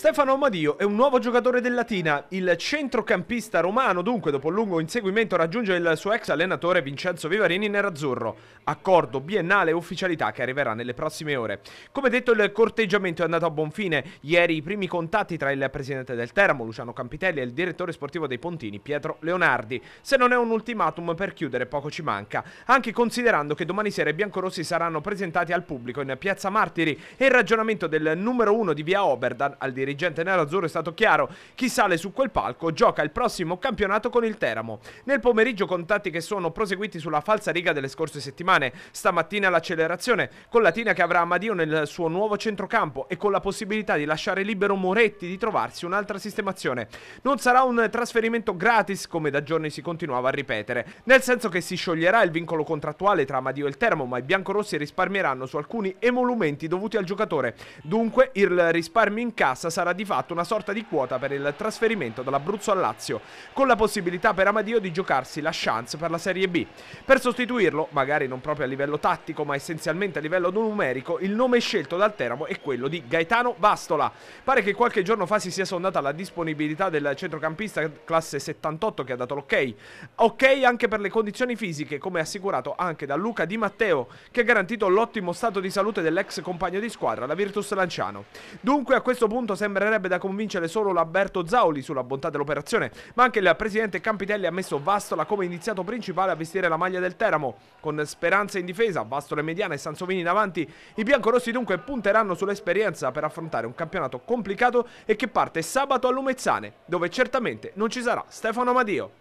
Stefano Amadio è un nuovo giocatore del Latina, il centrocampista romano dunque dopo un lungo inseguimento raggiunge il suo ex allenatore Vincenzo Vivarini nerazzurro, accordo biennale ufficialità che arriverà nelle prossime ore. Come detto il corteggiamento è andato a buon fine, ieri i primi contatti tra il presidente del Teramo Luciano Campitelli e il direttore sportivo dei Pontini Pietro Leonardi, se non è un ultimatum per chiudere poco ci manca, anche considerando che domani sera i biancorossi saranno presentati al pubblico in Piazza Martiri e il ragionamento del numero 1 di via Oberdan al direttore dirigente nerazzurro è stato chiaro. Chi sale su quel palco gioca il prossimo campionato con il Teramo. Nel pomeriggio contatti che sono proseguiti sulla falsa riga delle scorse settimane. Stamattina l'accelerazione con la Tina che avrà Amadio nel suo nuovo centrocampo e con la possibilità di lasciare libero Moretti di trovarsi un'altra sistemazione. Non sarà un trasferimento gratis come da giorni si continuava a ripetere, nel senso che si scioglierà il vincolo contrattuale tra Amadio e il Teramo, ma i biancorossi risparmieranno su alcuni emolumenti dovuti al giocatore. Dunque il risparmio in cassa sarà sarà di fatto una sorta di quota per il trasferimento dall'Abruzzo al Lazio, con la possibilità per Amadio di giocarsi la chance per la Serie B. Per sostituirlo, magari non proprio a livello tattico, ma essenzialmente a livello numerico, il nome scelto dal Teramo è quello di Gaetano Bastola. Pare che qualche giorno fa si sia sondata la disponibilità del centrocampista classe 78 che ha dato l'ok. Ok anche per le condizioni fisiche, come assicurato anche da Luca Di Matteo, che ha garantito l'ottimo stato di salute dell'ex compagno di squadra, la Virtus Lanciano. Dunque a questo punto sembra sembrerebbe da convincere solo l'Aberto Zauli sulla bontà dell'operazione, ma anche il presidente Campitelli ha messo Vastola come iniziato principale a vestire la maglia del Teramo. Con Speranza in difesa, Vastola in mediana e Sansovini in avanti, i biancorossi dunque punteranno sull'esperienza per affrontare un campionato complicato e che parte sabato a Lumezzane, dove certamente non ci sarà Stefano Madio.